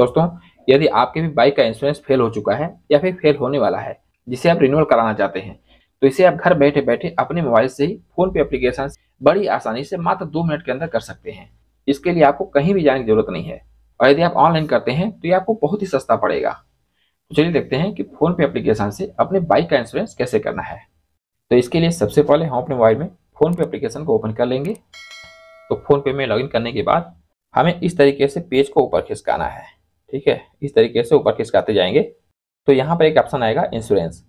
दोस्तों यदि आपके भी बाइक का इंश्योरेंस फेल हो चुका है या फिर फेल होने वाला है जिसे आप रिन्यूअल कराना चाहते हैं तो इसे आप घर बैठे बैठे अपने मोबाइल से ही फोन पे एप्लीकेशन बड़ी आसानी से मात्र दो मिनट के अंदर कर सकते हैं इसके लिए आपको कहीं भी जाने की जरूरत नहीं है और यदि आप ऑनलाइन करते हैं तो ये आपको बहुत ही सस्ता पड़ेगा तो चलिए देखते हैं कि फोन पे एप्लीकेशन से अपने बाइक का इंश्योरेंस कैसे करना है तो इसके लिए सबसे पहले हम अपने मोबाइल में फोन पे एप्लीकेशन को ओपन कर लेंगे तो फोन पे में लॉगिन करने के बाद हमें इस तरीके से पेज को ऊपर खिसकाना है ठीक है इस तरीके से ऊपर खिसकाते जाएंगे तो यहाँ पर एक ऑप्शन आएगा इंश्योरेंस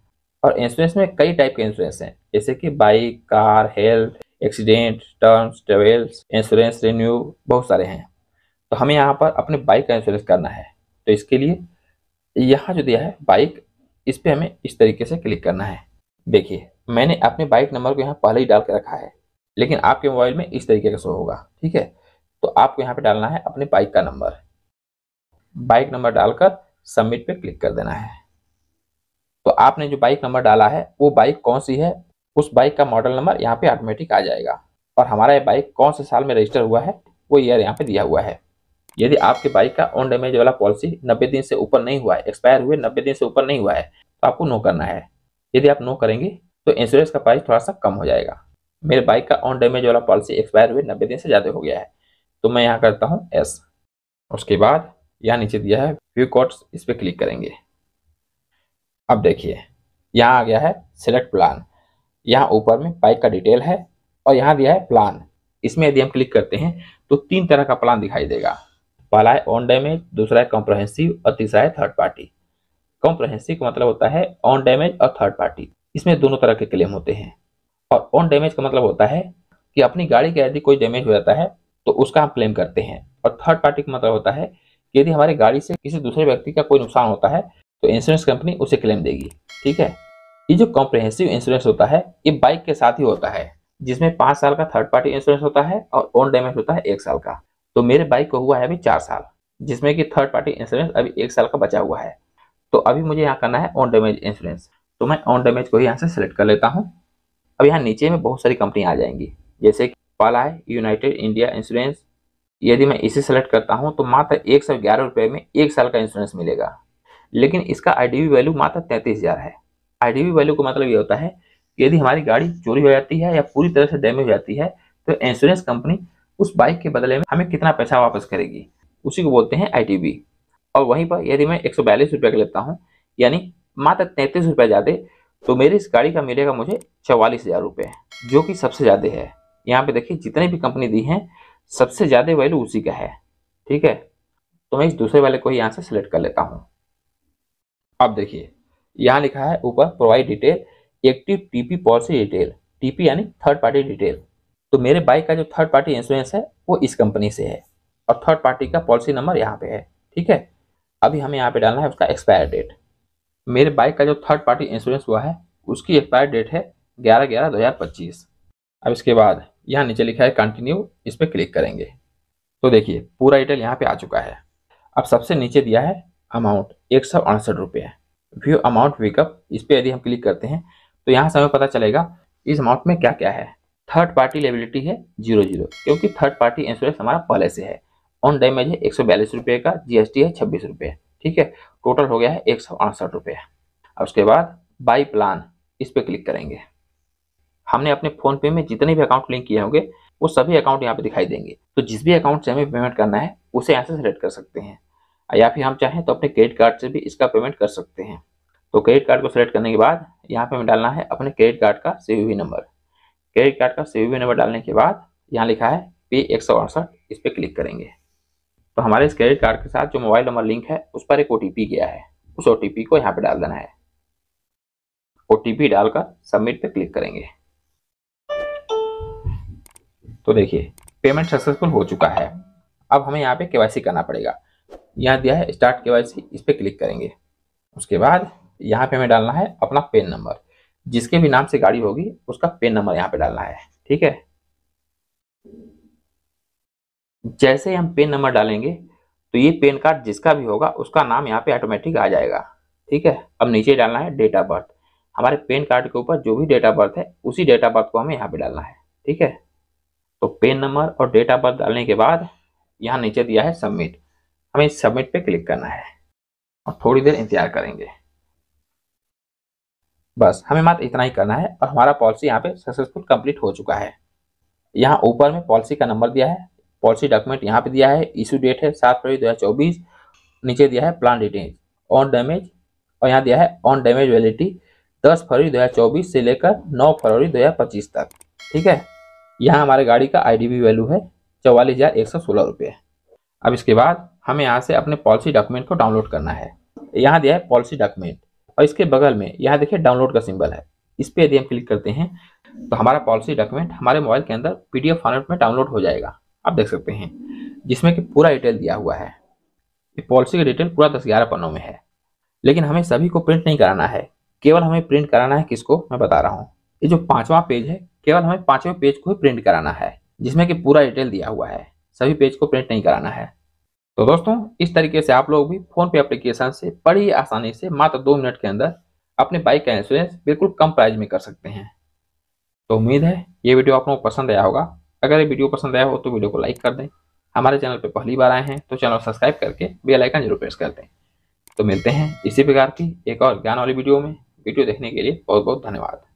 और इंश्योरेंस में कई टाइप के इंश्योरेंस हैं जैसे कि bike car health accident terms travels insurance renew बहुत सारे हैं तो हमें यहाँ पर अपने बाइक का इंश्योरेंस करना है तो इसके लिए यहाँ जो दिया है बाइक इस पर हमें इस तरीके से क्लिक करना है देखिए मैंने अपने बाइक नंबर को यहाँ पहले ही डाल के रखा है लेकिन आपके मोबाइल में इस तरीके का शो होगा ठीक है तो आपको यहाँ पे डालना है अपने बाइक का नंबर बाइक नंबर डालकर सबमिट पे क्लिक कर देना है तो आपने जो बाइक नंबर डाला है वो बाइक कौन सी है उस बाइक का मॉडल नंबर यहाँ पे ऑटोमेटिक आ जाएगा और हमारा ये बाइक कौन से साल में रजिस्टर हुआ है वो ईयर यहाँ पे दिया हुआ है यदि आपके बाइक का ऑन डेमेज वाला पॉलिसी नब्बे दिन से ऊपर नहीं हुआ है एक्सपायर हुए नब्बे दिन से ऊपर नहीं हुआ है तो आपको नो करना है यदि आप नो करेंगे तो इंश्योरेंस का प्राइस थोड़ा सा कम हो जाएगा मेरे बाइक का ऑन डेमेज वाला पॉलिसी एक्सपायर हुए नब्बे दिन से ज़्यादा हो गया है तो मैं यहाँ करता हूँ एस उसके बाद यहाँ नीचे दिया है व्यू कॉट्स इस पर क्लिक करेंगे अब देखिए यहाँ आ गया है सिलेक्ट प्लान यहाँ ऊपर में बाइक का डिटेल है और यहाँ दिया है प्लान इसमें यदि हम क्लिक करते हैं तो तीन तरह का प्लान दिखाई देगा पहला है ऑन डैमेज दूसरा है कॉम्प्रहेंसिव और तीसरा है थर्ड पार्टी कॉम्प्रहेंसिव का मतलब होता है ऑन डैमेज और थर्ड पार्टी इसमें दोनों तरह के क्लेम होते हैं और ऑन डैमेज का मतलब होता है कि अपनी गाड़ी का यदि कोई डैमेज हो जाता है तो उसका हम क्लेम करते हैं और थर्ड पार्टी का मतलब होता है यदि हमारी गाड़ी से किसी दूसरे व्यक्ति का कोई नुकसान होता है तो इंश्योरेंस कंपनी उसे क्लेम देगी ठीक है ये जो कॉम्प्रेहेंसिव इंश्योरेंस होता है ये बाइक के साथ ही होता है जिसमें पांच साल का थर्ड पार्टी इंश्योरेंस होता है और ऑन डैमेज होता है एक साल का तो मेरे बाइक को हुआ है अभी चार साल जिसमें कि थर्ड पार्टी इंश्योरेंस अभी एक साल का बचा हुआ है तो अभी मुझे यहाँ करना है ऑन डैमेज इंश्योरेंस तो मैं ऑन डैमेज को यहाँ से सेलेक्ट कर लेता हूँ अब यहाँ नीचे में बहुत सारी कंपनियाँ आ जाएंगी जैसे कि पाला है यूनाइटेड इंडिया इंश्योरेंस यदि मैं इसे सेलेक्ट करता हूँ तो मात्र एक सौ ग्यारह रुपये में एक साल का इंश्योरेंस मिलेगा लेकिन इसका आई वैल्यू मात्र तैंतीस हज़ार है आई वैल्यू का मतलब ये होता है कि यदि हमारी गाड़ी चोरी हो जाती है या पूरी तरह से डैमेज हो जाती है तो इंश्योरेंस कंपनी उस बाइक के बदले में हमें कितना पैसा वापस करेगी उसी को बोलते हैं आई और वहीं पर यदि मैं एक सौ बयालीस रुपये का लेता हूँ यानी मात्र तैंतीस रुपये ज़्यादा तो मेरी इस गाड़ी का मिलेगा मुझे चवालीस हज़ार रुपये जो कि सबसे ज़्यादा है यहाँ पे देखिए जितने भी कंपनी दी हैं सबसे ज़्यादा वैल्यू उसी का है ठीक है तो मैं इस दूसरे वाले को ही यहाँ से सिलेक्ट कर लेता हूँ अब देखिए यहाँ लिखा है ऊपर provide detail active TP policy detail TP यानी थर्ड पार्टी डिटेल तो मेरे बाइक का जो थर्ड पार्टी इंश्योरेंस है वो इस कंपनी से है और थर्ड पार्टी का पॉलिसी नंबर यहाँ पे है ठीक है अभी हमें यहाँ पे डालना है उसका एक्सपायर डेट मेरे बाइक का जो थर्ड पार्टी इंश्योरेंस हुआ है उसकी एक्सपायर डेट है ग्यारह ग्यारह दो हज़ार पच्चीस अब इसके बाद यहाँ नीचे लिखा है कंटिन्यू इस पर क्लिक करेंगे तो देखिए पूरा डिटेल यहाँ पे आ चुका है अब सबसे नीचे दिया है अमाउंट एक सौ अड़सठ रुपये व्यू अमाउंट वेकअप इस पर यदि हम क्लिक करते हैं तो यहाँ से हमें पता चलेगा इस अमाउंट में क्या क्या है थर्ड पार्टी लेबिलिटी है जीरो जीरो क्योंकि थर्ड पार्टी इंश्योरेंस हमारा पहले से है ऑन डैमेज है एक सौ बयालीस रुपये का जीएसटी है छब्बीस रुपये ठीक है टोटल हो गया है एक सौ अड़सठ रुपये अब उसके बाद बाई प्लान इस पर क्लिक करेंगे हमने अपने फोन पे में जितने भी अकाउंट लिंक किए होंगे वो सभी अकाउंट यहाँ पे दिखाई देंगे तो जिस भी अकाउंट से हमें पेमेंट करना है उसे यहाँ से सिलेक्ट कर सकते हैं या फिर हम चाहें तो अपने क्रेडिट कार्ड से भी इसका पेमेंट कर सकते हैं तो क्रेडिट कार्ड को सिलेक्ट करने के बाद यहाँ पे हमें डालना है अपने क्रेडिट कार्ड का सी नंबर क्रेडिट कार्ड का सी नंबर डालने के बाद यहाँ लिखा है पे एक सौ अड़सठ इस पर क्लिक करेंगे तो हमारे इस क्रेडिट कार्ड के साथ जो मोबाइल नंबर लिंक है उस पर एक ओ गया है उस ओ को यहाँ पर डाल देना है ओ डालकर सबमिट पर क्लिक करेंगे तो देखिए पेमेंट सक्सेसफुल हो चुका है अब हमें यहाँ पे केवाईसी करना पड़ेगा यहाँ दिया है स्टार्ट केवाईसी इस पर क्लिक करेंगे उसके बाद यहाँ पे हमें डालना है अपना पेन नंबर जिसके भी नाम से गाड़ी होगी उसका पेन नंबर यहाँ पे डालना है ठीक है जैसे हम पेन नंबर डालेंगे तो ये पेन कार्ड जिसका भी होगा उसका नाम यहाँ पे ऑटोमेटिक आ जाएगा ठीक है अब नीचे डालना है डेट ऑफ बर्थ हमारे पेन कार्ड के ऊपर जो भी डेट ऑफ बर्थ है उसी डेट ऑफ बर्थ को हमें यहाँ पे डालना है ठीक है तो पेन नंबर और डेट ऑफ बर्थ डालने के बाद यहाँ नीचे दिया है सबमिट हमें सबमिट पे क्लिक करना है और थोड़ी देर इंतजार करेंगे बस हमें मात्र इतना ही करना है और हमारा पॉलिसी यहाँ पे सक्सेसफुल कंप्लीट हो चुका है यहाँ ऊपर में पॉलिसी का नंबर दिया है पॉलिसी डॉक्यूमेंट यहाँ पे दिया है इशू डेट है सात फरवरी दो हज़ार चौबीस नीचे दिया है प्लान डिटेल ऑन डैमेज और यहाँ दिया है ऑन डैमेज वैलिडिटी दस फरवरी दो हज़ार चौबीस से लेकर नौ फरवरी दो हज़ार पच्चीस तक ठीक है यहाँ हमारे गाड़ी का आई वैल्यू है चौवालीस हज़ार एक सौ सोलह रुपये अब इसके बाद हमें यहाँ से अपने पॉलिसी डॉक्यूमेंट को डाउनलोड करना है यहाँ दिया है पॉलिसी डॉक्यूमेंट और इसके बगल में यहाँ देखिए डाउनलोड का सिंबल है इस पर यदि हम क्लिक करते हैं तो हमारा पॉलिसी डॉक्यूमेंट हमारे मोबाइल के अंदर पी फॉर्मेट में डाउनलोड हो जाएगा आप देख सकते हैं जिसमें कि पूरा डिटेल दिया हुआ है पॉलिसी का डिटेल पूरा दस ग्यारह पन्नों में है लेकिन हमें सभी को प्रिंट नहीं कराना है केवल हमें प्रिंट कराना है किसको मैं बता रहा हूँ ये जो पांचवा पेज है केवल हमें पांचवें पेज को ही प्रिंट कराना है जिसमें कि पूरा डिटेल दिया हुआ है सभी पेज को प्रिंट नहीं कराना है तो दोस्तों इस तरीके से आप लोग भी फोन पे एप्लीकेशन से बड़ी आसानी से मात्र दो मिनट के अंदर अपने बाइक का इंश्योरेंस बिल्कुल कम प्राइस में कर सकते हैं तो उम्मीद है ये वीडियो आप लोगों को पसंद आया होगा अगर ये वीडियो पसंद आया हो तो वीडियो को लाइक कर दें हमारे चैनल पर पहली बार आए हैं तो चैनल सब्सक्राइब करके बेल आइकन जरूर प्रेस कर दें तो मिलते हैं इसी प्रकार की एक और ज्ञान वाली वीडियो में वीडियो देखने के लिए बहुत बहुत धन्यवाद